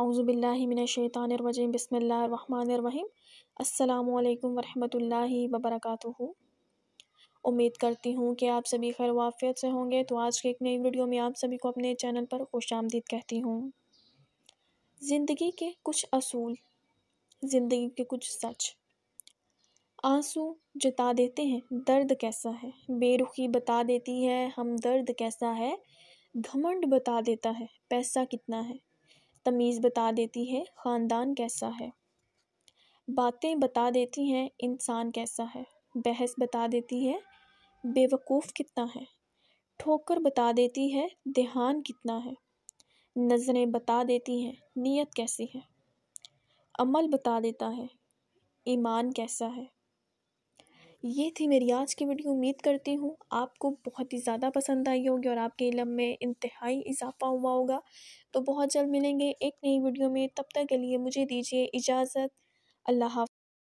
अउज़बिल्लिमिनशैतानरवजीम बसमीम अल्लाम वरहमतुल्लाहि वबरकatuhu उम्मीद करती हूँ कि आप सभी खैर वाफियत से होंगे तो आज के एक नई वीडियो में आप सभी को अपने चैनल पर खुश आमदीद कहती हूँ ज़िंदगी के कुछ असूल ज़िंदगी के कुछ सच आंसू जता देते हैं दर्द कैसा है बेरुखी बता देती है हम दर्द कैसा है घमंड बता देता है पैसा कितना है तमीज़ बता देती है ख़ानदान कैसा है बातें बता देती हैं इंसान कैसा है बहस बता देती है बेवकूफ़ कितना है ठोकर बता देती है देहान कितना है नज़रें बता देती हैं नीयत कैसी है अमल बता देता है ईमान कैसा है ये थी मेरी आज की वीडियो उम्मीद करती हूँ आपको बहुत ही ज़्यादा पसंद आई होगी और आपके इलम में इंतहाई इजाफा हुआ होगा तो बहुत जल्द मिलेंगे एक नई वीडियो में तब तक के लिए मुझे दीजिए इजाज़त अल्लाह